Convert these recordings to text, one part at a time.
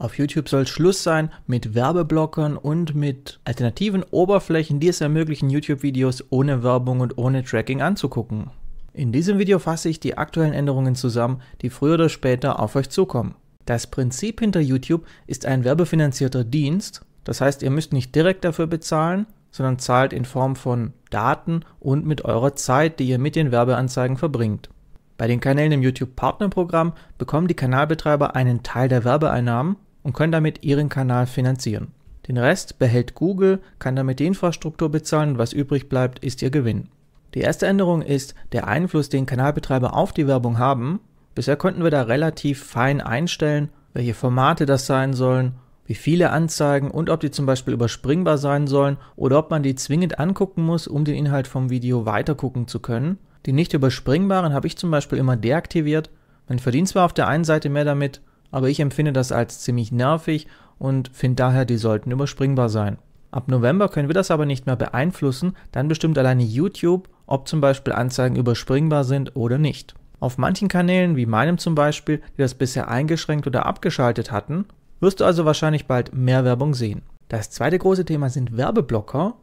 Auf YouTube soll Schluss sein mit Werbeblockern und mit alternativen Oberflächen, die es ermöglichen, YouTube-Videos ohne Werbung und ohne Tracking anzugucken. In diesem Video fasse ich die aktuellen Änderungen zusammen, die früher oder später auf euch zukommen. Das Prinzip hinter YouTube ist ein werbefinanzierter Dienst, das heißt, ihr müsst nicht direkt dafür bezahlen, sondern zahlt in Form von Daten und mit eurer Zeit, die ihr mit den Werbeanzeigen verbringt. Bei den Kanälen im YouTube Partnerprogramm bekommen die Kanalbetreiber einen Teil der Werbeeinnahmen und können damit ihren Kanal finanzieren. Den Rest behält Google, kann damit die Infrastruktur bezahlen und was übrig bleibt, ist ihr Gewinn. Die erste Änderung ist der Einfluss, den Kanalbetreiber auf die Werbung haben. Bisher konnten wir da relativ fein einstellen, welche Formate das sein sollen, wie viele Anzeigen und ob die zum Beispiel überspringbar sein sollen oder ob man die zwingend angucken muss, um den Inhalt vom Video weitergucken zu können. Die nicht überspringbaren habe ich zum Beispiel immer deaktiviert. Man verdient zwar auf der einen Seite mehr damit, aber ich empfinde das als ziemlich nervig und finde daher, die sollten überspringbar sein. Ab November können wir das aber nicht mehr beeinflussen, dann bestimmt alleine YouTube, ob zum Beispiel Anzeigen überspringbar sind oder nicht. Auf manchen Kanälen, wie meinem zum Beispiel, die das bisher eingeschränkt oder abgeschaltet hatten, wirst du also wahrscheinlich bald mehr Werbung sehen. Das zweite große Thema sind Werbeblocker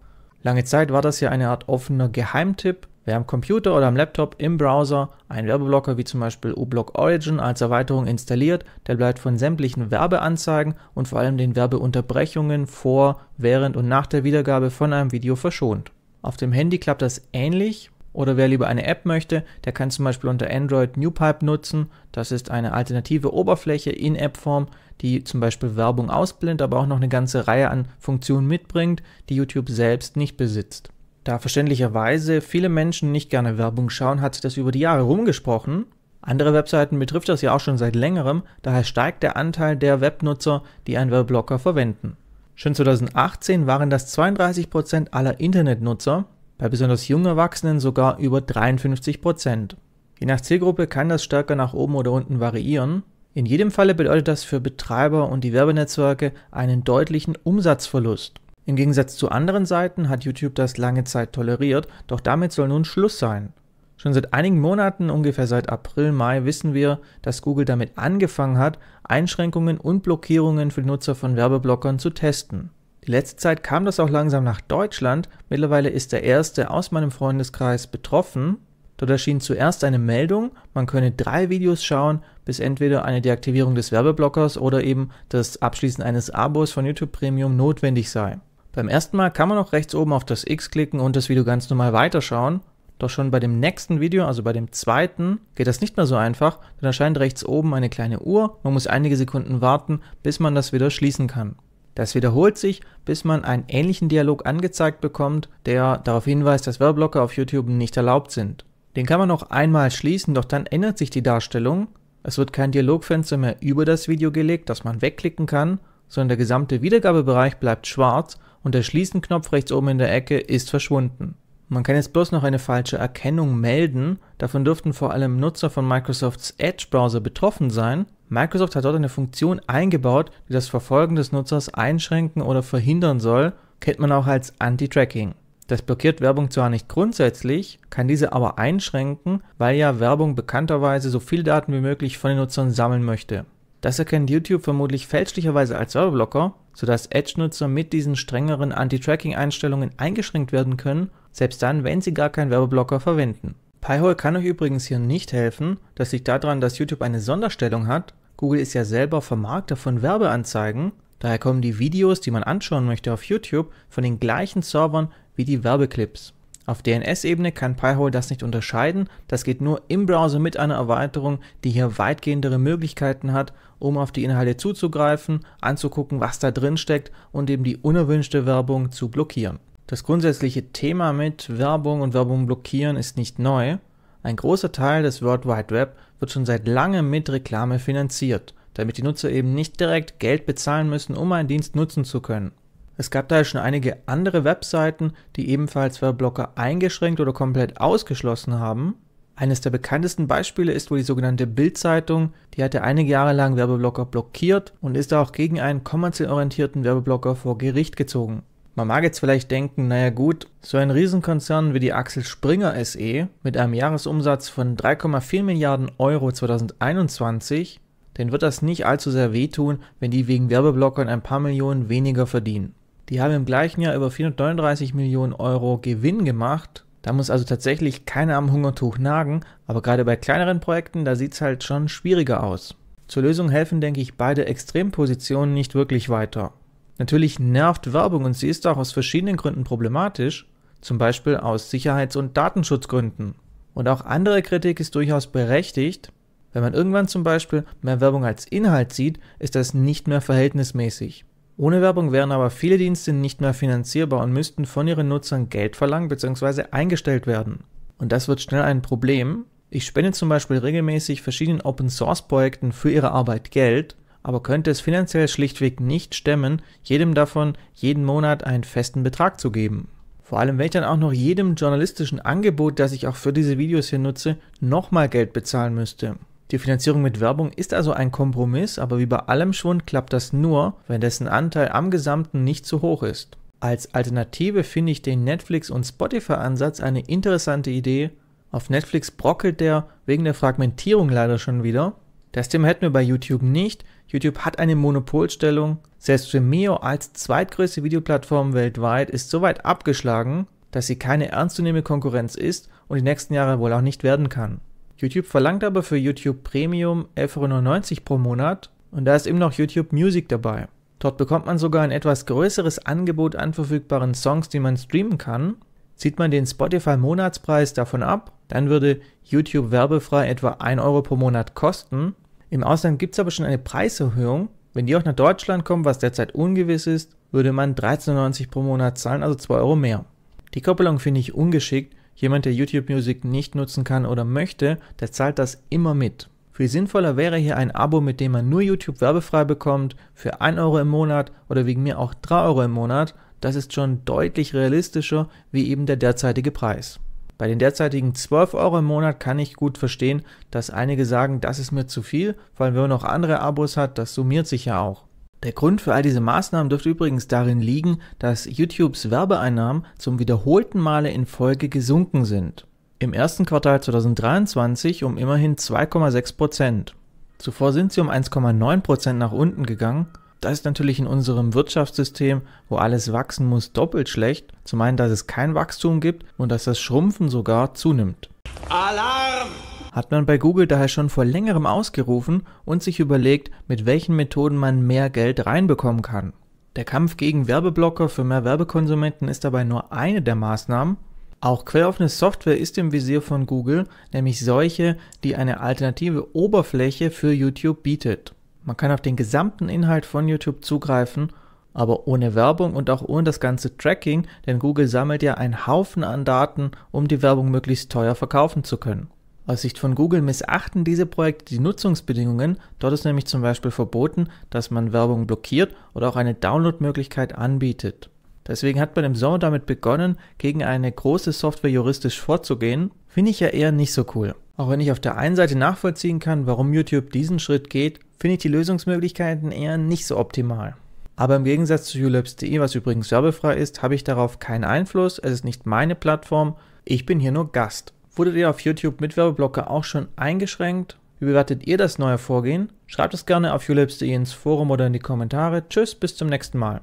Lange Zeit war das ja eine Art offener Geheimtipp, wer am Computer oder am Laptop im Browser einen Werbeblocker wie zum Beispiel uBlock Origin als Erweiterung installiert, der bleibt von sämtlichen Werbeanzeigen und vor allem den Werbeunterbrechungen vor, während und nach der Wiedergabe von einem Video verschont. Auf dem Handy klappt das ähnlich, oder wer lieber eine App möchte, der kann zum Beispiel unter Android NewPipe nutzen. Das ist eine alternative Oberfläche in App-Form, die zum Beispiel Werbung ausblendet, aber auch noch eine ganze Reihe an Funktionen mitbringt, die YouTube selbst nicht besitzt. Da verständlicherweise viele Menschen nicht gerne Werbung schauen, hat sich das über die Jahre rumgesprochen andere Webseiten betrifft das ja auch schon seit längerem, daher steigt der Anteil der Webnutzer, die einen Webblocker verwenden. Schon 2018 waren das 32% aller Internetnutzer bei besonders jungen Erwachsenen sogar über 53 Prozent. Je nach Zielgruppe kann das stärker nach oben oder unten variieren. In jedem Falle bedeutet das für Betreiber und die Werbenetzwerke einen deutlichen Umsatzverlust. Im Gegensatz zu anderen Seiten hat YouTube das lange Zeit toleriert, doch damit soll nun Schluss sein. Schon seit einigen Monaten, ungefähr seit April, Mai, wissen wir, dass Google damit angefangen hat, Einschränkungen und Blockierungen für Nutzer von Werbeblockern zu testen. In letzter Zeit kam das auch langsam nach Deutschland. Mittlerweile ist der erste aus meinem Freundeskreis betroffen. Dort erschien zuerst eine Meldung, man könne drei Videos schauen, bis entweder eine Deaktivierung des Werbeblockers oder eben das Abschließen eines Abos von YouTube Premium notwendig sei. Beim ersten Mal kann man auch rechts oben auf das X klicken und das Video ganz normal weiterschauen. Doch schon bei dem nächsten Video, also bei dem zweiten, geht das nicht mehr so einfach, denn erscheint rechts oben eine kleine Uhr, man muss einige Sekunden warten, bis man das wieder schließen kann. Das wiederholt sich, bis man einen ähnlichen Dialog angezeigt bekommt, der darauf hinweist, dass Werbeblocker auf YouTube nicht erlaubt sind. Den kann man noch einmal schließen, doch dann ändert sich die Darstellung. Es wird kein Dialogfenster mehr über das Video gelegt, das man wegklicken kann, sondern der gesamte Wiedergabebereich bleibt schwarz und der Schließenknopf rechts oben in der Ecke ist verschwunden. Man kann jetzt bloß noch eine falsche Erkennung melden, davon dürften vor allem Nutzer von Microsofts Edge-Browser betroffen sein, Microsoft hat dort eine Funktion eingebaut, die das Verfolgen des Nutzers einschränken oder verhindern soll, kennt man auch als Anti-Tracking. Das blockiert Werbung zwar nicht grundsätzlich, kann diese aber einschränken, weil ja Werbung bekannterweise so viele Daten wie möglich von den Nutzern sammeln möchte. Das erkennt YouTube vermutlich fälschlicherweise als Werbeblocker, sodass Edge-Nutzer mit diesen strengeren Anti-Tracking-Einstellungen eingeschränkt werden können, selbst dann, wenn sie gar keinen Werbeblocker verwenden. PyHole kann euch übrigens hier nicht helfen. Das liegt daran, dass YouTube eine Sonderstellung hat. Google ist ja selber Vermarkter von Werbeanzeigen. Daher kommen die Videos, die man anschauen möchte auf YouTube, von den gleichen Servern wie die Werbeclips. Auf DNS-Ebene kann PyHole das nicht unterscheiden. Das geht nur im Browser mit einer Erweiterung, die hier weitgehendere Möglichkeiten hat, um auf die Inhalte zuzugreifen, anzugucken, was da drin steckt und eben die unerwünschte Werbung zu blockieren. Das grundsätzliche Thema mit Werbung und Werbung blockieren ist nicht neu. Ein großer Teil des World Wide Web wird schon seit langem mit Reklame finanziert, damit die Nutzer eben nicht direkt Geld bezahlen müssen, um einen Dienst nutzen zu können. Es gab daher schon einige andere Webseiten, die ebenfalls Werbeblocker eingeschränkt oder komplett ausgeschlossen haben. Eines der bekanntesten Beispiele ist wohl die sogenannte Bild-Zeitung, die hatte einige Jahre lang Werbeblocker blockiert und ist auch gegen einen kommerziell orientierten Werbeblocker vor Gericht gezogen. Man mag jetzt vielleicht denken, naja gut, so ein Riesenkonzern wie die Axel Springer SE mit einem Jahresumsatz von 3,4 Milliarden Euro 2021, den wird das nicht allzu sehr wehtun, wenn die wegen Werbeblockern ein paar Millionen weniger verdienen. Die haben im gleichen Jahr über 439 Millionen Euro Gewinn gemacht. Da muss also tatsächlich keiner am Hungertuch nagen, aber gerade bei kleineren Projekten, da sieht es halt schon schwieriger aus. Zur Lösung helfen, denke ich, beide Extrempositionen nicht wirklich weiter. Natürlich nervt Werbung und sie ist auch aus verschiedenen Gründen problematisch, zum Beispiel aus Sicherheits- und Datenschutzgründen. Und auch andere Kritik ist durchaus berechtigt. Wenn man irgendwann zum Beispiel mehr Werbung als Inhalt sieht, ist das nicht mehr verhältnismäßig. Ohne Werbung wären aber viele Dienste nicht mehr finanzierbar und müssten von ihren Nutzern Geld verlangen bzw. eingestellt werden. Und das wird schnell ein Problem. Ich spende zum Beispiel regelmäßig verschiedenen Open-Source-Projekten für ihre Arbeit Geld aber könnte es finanziell schlichtweg nicht stemmen, jedem davon jeden Monat einen festen Betrag zu geben. Vor allem, wenn ich dann auch noch jedem journalistischen Angebot, das ich auch für diese Videos hier nutze, nochmal Geld bezahlen müsste. Die Finanzierung mit Werbung ist also ein Kompromiss, aber wie bei allem Schwund klappt das nur, wenn dessen Anteil am Gesamten nicht zu hoch ist. Als Alternative finde ich den Netflix- und Spotify-Ansatz eine interessante Idee. Auf Netflix brockelt der wegen der Fragmentierung leider schon wieder, das Thema hätten wir bei YouTube nicht. YouTube hat eine Monopolstellung. Selbst Vimeo als zweitgrößte Videoplattform weltweit ist so weit abgeschlagen, dass sie keine ernstzunehmende Konkurrenz ist und die nächsten Jahre wohl auch nicht werden kann. YouTube verlangt aber für YouTube Premium 11,99 Euro pro Monat und da ist eben noch YouTube Music dabei. Dort bekommt man sogar ein etwas größeres Angebot an verfügbaren Songs, die man streamen kann. Zieht man den Spotify Monatspreis davon ab, dann würde YouTube werbefrei etwa 1 Euro pro Monat kosten. Im Ausland gibt es aber schon eine Preiserhöhung. Wenn die auch nach Deutschland kommen, was derzeit ungewiss ist, würde man 13,90 pro Monat zahlen, also 2 Euro mehr. Die Koppelung finde ich ungeschickt. Jemand, der YouTube Music nicht nutzen kann oder möchte, der zahlt das immer mit. Viel sinnvoller wäre hier ein Abo, mit dem man nur YouTube werbefrei bekommt, für 1 Euro im Monat oder wegen mir auch 3 Euro im Monat. Das ist schon deutlich realistischer wie eben der derzeitige Preis. Bei den derzeitigen 12 Euro im Monat kann ich gut verstehen, dass einige sagen, das ist mir zu viel, vor allem wenn man noch andere Abos hat, das summiert sich ja auch. Der Grund für all diese Maßnahmen dürfte übrigens darin liegen, dass YouTubes Werbeeinnahmen zum wiederholten Male in Folge gesunken sind. Im ersten Quartal 2023 um immerhin 2,6 Prozent. Zuvor sind sie um 1,9 Prozent nach unten gegangen das ist natürlich in unserem Wirtschaftssystem, wo alles wachsen muss, doppelt schlecht. Zum einen, dass es kein Wachstum gibt und dass das Schrumpfen sogar zunimmt. Alarm! Hat man bei Google daher schon vor längerem ausgerufen und sich überlegt, mit welchen Methoden man mehr Geld reinbekommen kann. Der Kampf gegen Werbeblocker für mehr Werbekonsumenten ist dabei nur eine der Maßnahmen. Auch queroffene Software ist im Visier von Google, nämlich solche, die eine alternative Oberfläche für YouTube bietet. Man kann auf den gesamten Inhalt von YouTube zugreifen, aber ohne Werbung und auch ohne das ganze Tracking, denn Google sammelt ja einen Haufen an Daten, um die Werbung möglichst teuer verkaufen zu können. Aus Sicht von Google missachten diese Projekte die Nutzungsbedingungen. Dort ist nämlich zum Beispiel verboten, dass man Werbung blockiert oder auch eine Downloadmöglichkeit anbietet. Deswegen hat man im Sommer damit begonnen, gegen eine große Software juristisch vorzugehen. Finde ich ja eher nicht so cool. Auch wenn ich auf der einen Seite nachvollziehen kann, warum YouTube diesen Schritt geht, finde ich die Lösungsmöglichkeiten eher nicht so optimal. Aber im Gegensatz zu ulabs.de, was übrigens werbefrei ist, habe ich darauf keinen Einfluss, es ist nicht meine Plattform, ich bin hier nur Gast. Wurdet ihr auf YouTube mit Werbeblocker auch schon eingeschränkt? Wie bewertet ihr das neue Vorgehen? Schreibt es gerne auf ulabs.de ins Forum oder in die Kommentare. Tschüss, bis zum nächsten Mal.